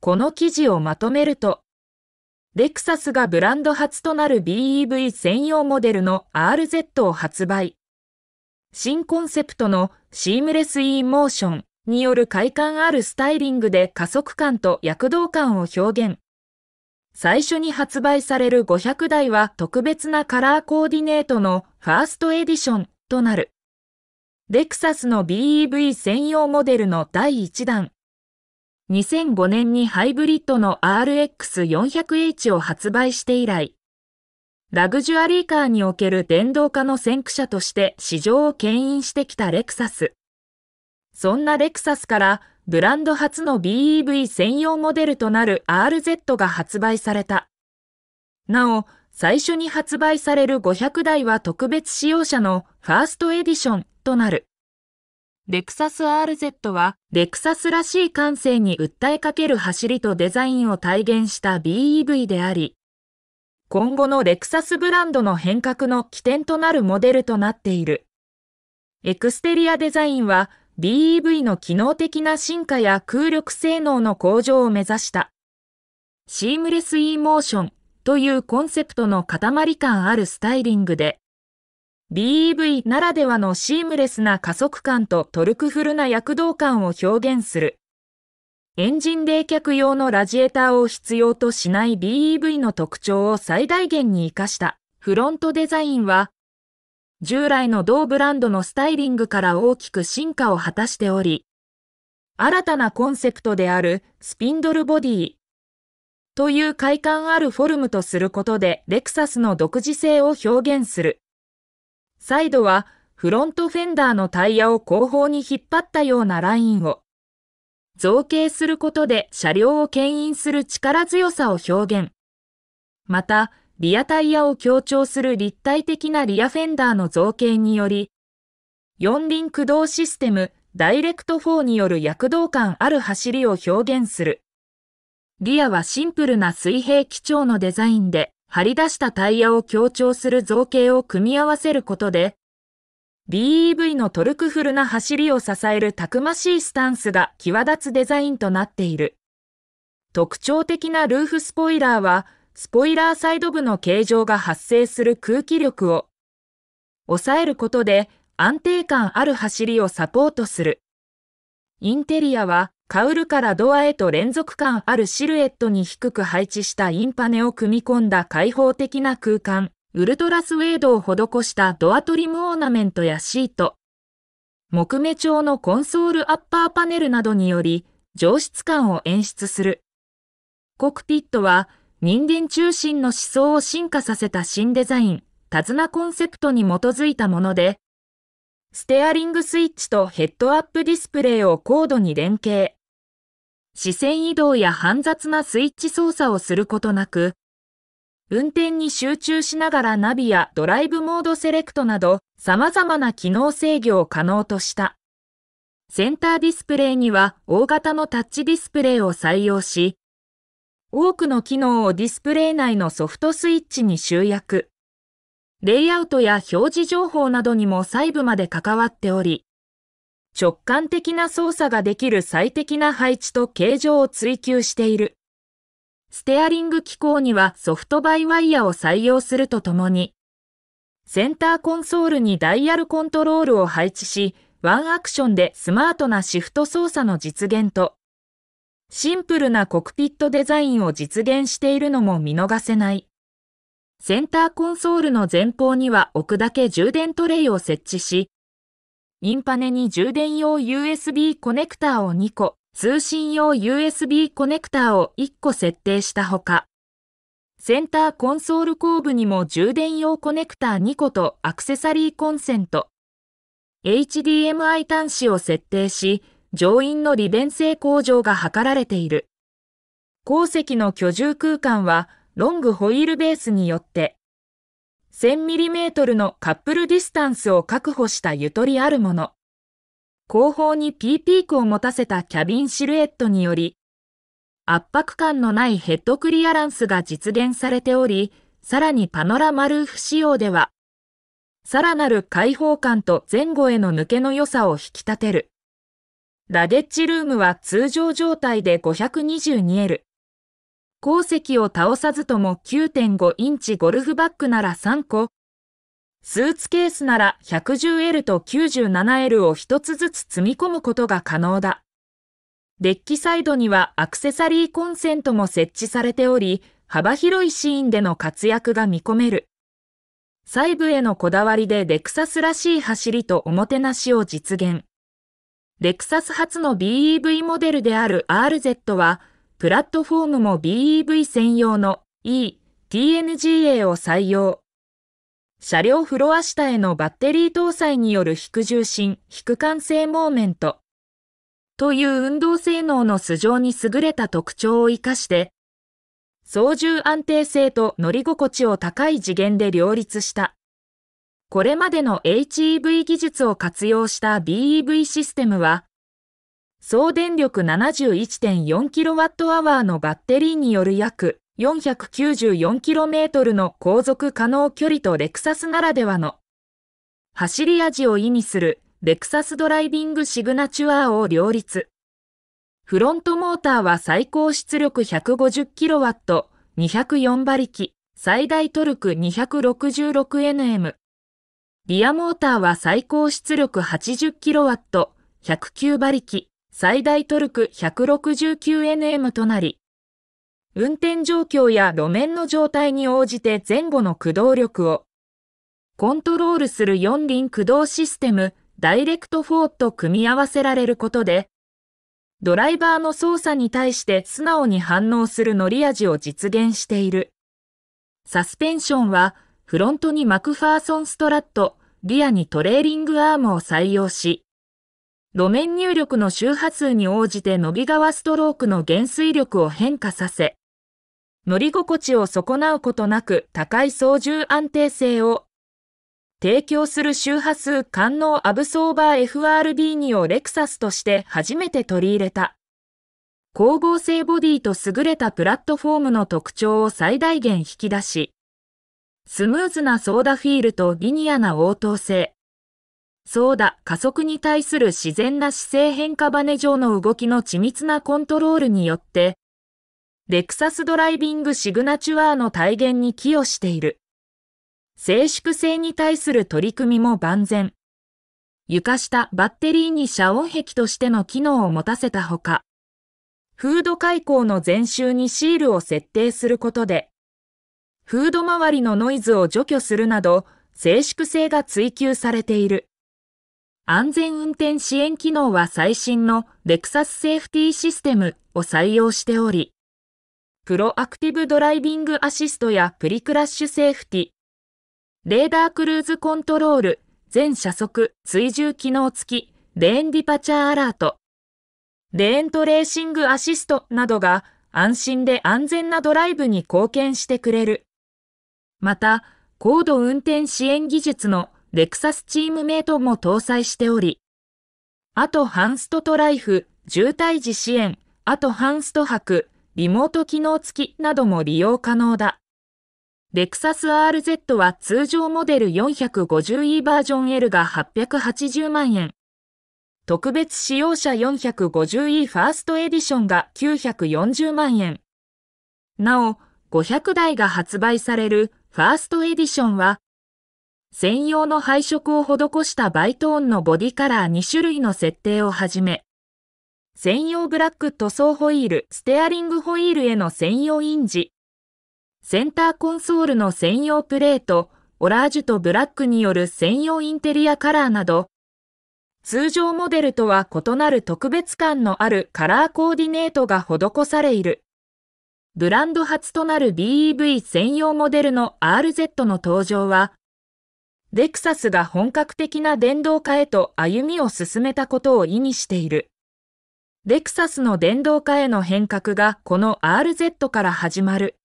この記事をまとめると、レクサスがブランド初となる BEV 専用モデルの RZ を発売。新コンセプトのシームレス e モーションによる快感あるスタイリングで加速感と躍動感を表現。最初に発売される500台は特別なカラーコーディネートのファーストエディションとなる。レクサスの BEV 専用モデルの第1弾、2005年にハイブリッドの RX400H を発売して以来、ラグジュアリーカーにおける電動化の先駆者として市場を牽引してきたレクサス。そんなレクサスからブランド初の BEV 専用モデルとなる RZ が発売された。なお、最初に発売される500台は特別使用者のファーストエディションとなる。レクサス RZ は、レクサスらしい感性に訴えかける走りとデザインを体現した BEV であり、今後のレクサスブランドの変革の起点となるモデルとなっている。エクステリアデザインは、BEV の機能的な進化や空力性能の向上を目指した。シームレス e モーションというコンセプトの塊感あるスタイリングで、BEV ならではのシームレスな加速感とトルクフルな躍動感を表現する。エンジン冷却用のラジエーターを必要としない BEV の特徴を最大限に活かしたフロントデザインは、従来の同ブランドのスタイリングから大きく進化を果たしており、新たなコンセプトであるスピンドルボディという快感あるフォルムとすることでレクサスの独自性を表現する。サイドはフロントフェンダーのタイヤを後方に引っ張ったようなラインを造形することで車両を牽引する力強さを表現。また、リアタイヤを強調する立体的なリアフェンダーの造形により、四輪駆動システムダイレクト4による躍動感ある走りを表現する。リアはシンプルな水平基調のデザインで、張り出したタイヤを強調する造形を組み合わせることで、BEV のトルクフルな走りを支えるたくましいスタンスが際立つデザインとなっている。特徴的なルーフスポイラーは、スポイラーサイド部の形状が発生する空気力を抑えることで安定感ある走りをサポートする。インテリアはカウルからドアへと連続感あるシルエットに低く配置したインパネを組み込んだ開放的な空間、ウルトラスウェードを施したドアトリムオーナメントやシート、木目調のコンソールアッパーパネルなどにより上質感を演出する。コクピットは人間中心の思想を進化させた新デザイン、タズナコンセプトに基づいたもので、ステアリングスイッチとヘッドアップディスプレイを高度に連携。視線移動や煩雑なスイッチ操作をすることなく、運転に集中しながらナビやドライブモードセレクトなど様々な機能制御を可能とした。センターディスプレイには大型のタッチディスプレイを採用し、多くの機能をディスプレイ内のソフトスイッチに集約。レイアウトや表示情報などにも細部まで関わっており、直感的な操作ができる最適な配置と形状を追求している。ステアリング機構にはソフトバイワイヤを採用するとともに、センターコンソールにダイヤルコントロールを配置し、ワンアクションでスマートなシフト操作の実現と、シンプルなコクピットデザインを実現しているのも見逃せない。センターコンソールの前方には置くだけ充電トレイを設置し、インパネに充電用 USB コネクタを2個、通信用 USB コネクタを1個設定したほか、センターコンソール後部にも充電用コネクタ2個とアクセサリーコンセント、HDMI 端子を設定し、乗員の利便性向上が図られている。後席の居住空間はロングホイールベースによって 1000mm のカップルディスタンスを確保したゆとりあるもの。後方に P ピークを持たせたキャビンシルエットにより、圧迫感のないヘッドクリアランスが実現されており、さらにパノラマルーフ仕様では、さらなる開放感と前後への抜けの良さを引き立てる。ラゲッジルームは通常状態で 522L。鉱石を倒さずとも9.5インチゴルフバッグなら3個、スーツケースなら 110L と 97L を1つずつ積み込むことが可能だ。デッキサイドにはアクセサリーコンセントも設置されており、幅広いシーンでの活躍が見込める。細部へのこだわりでレクサスらしい走りとおもてなしを実現。レクサス初の BEV モデルである RZ は、プラットフォームも BEV 専用の E、TNGA を採用。車両フロア下へのバッテリー搭載による低重心、低慣性モーメント。という運動性能の素性に優れた特徴を活かして、操縦安定性と乗り心地を高い次元で両立した。これまでの HEV 技術を活用した BEV システムは、総電力 71.4kWh のバッテリーによる約 494km の航続可能距離とレクサスならではの走り味を意味するレクサスドライビングシグナチュアを両立。フロントモーターは最高出力 150kW、204馬力、最大トルク 266Nm。リアモーターは最高出力 80kW、109馬力、最大トルク 169Nm となり、運転状況や路面の状態に応じて前後の駆動力をコントロールする四輪駆動システムダイレクト4と組み合わせられることで、ドライバーの操作に対して素直に反応する乗り味を実現している。サスペンションはフロントにマクファーソンストラット、リアにトレーリングアームを採用し、路面入力の周波数に応じて伸び側ストロークの減衰力を変化させ、乗り心地を損なうことなく高い操縦安定性を提供する周波数官能アブソーバー FRB2 をレクサスとして初めて取り入れた。光合成ボディと優れたプラットフォームの特徴を最大限引き出し、スムーズなソーダフィールとリニアな応答性、そうだ、加速に対する自然な姿勢変化バネ上の動きの緻密なコントロールによって、レクサスドライビングシグナチュアーの体現に寄与している。静粛性に対する取り組みも万全。床下、バッテリーに遮音壁としての機能を持たせたほか、フード開口の全周にシールを設定することで、フード周りのノイズを除去するなど、静粛性が追求されている。安全運転支援機能は最新のレクサスセーフティーシステムを採用しており、プロアクティブドライビングアシストやプリクラッシュセーフティ、レーダークルーズコントロール、全車速、追従機能付き、レーンディパチャーアラート、レーントレーシングアシストなどが安心で安全なドライブに貢献してくれる。また、高度運転支援技術のレクサスチームメイトも搭載しており、あとハンストトライフ、渋滞時支援、あとハンスト泊、リモート機能付きなども利用可能だ。レクサス RZ は通常モデル 450e バージョン L が880万円。特別使用者 450e ファーストエディションが940万円。なお、500台が発売されるファーストエディションは専用の配色を施したバイトーンのボディカラー2種類の設定をはじめ、専用ブラック塗装ホイール、ステアリングホイールへの専用インジ、センターコンソールの専用プレート、オラージュとブラックによる専用インテリアカラーなど、通常モデルとは異なる特別感のあるカラーコーディネートが施されいる。ブランド初となる BEV 専用モデルの RZ の登場は、レクサスが本格的な電動化へと歩みを進めたことを意味している。レクサスの電動化への変革がこの RZ から始まる。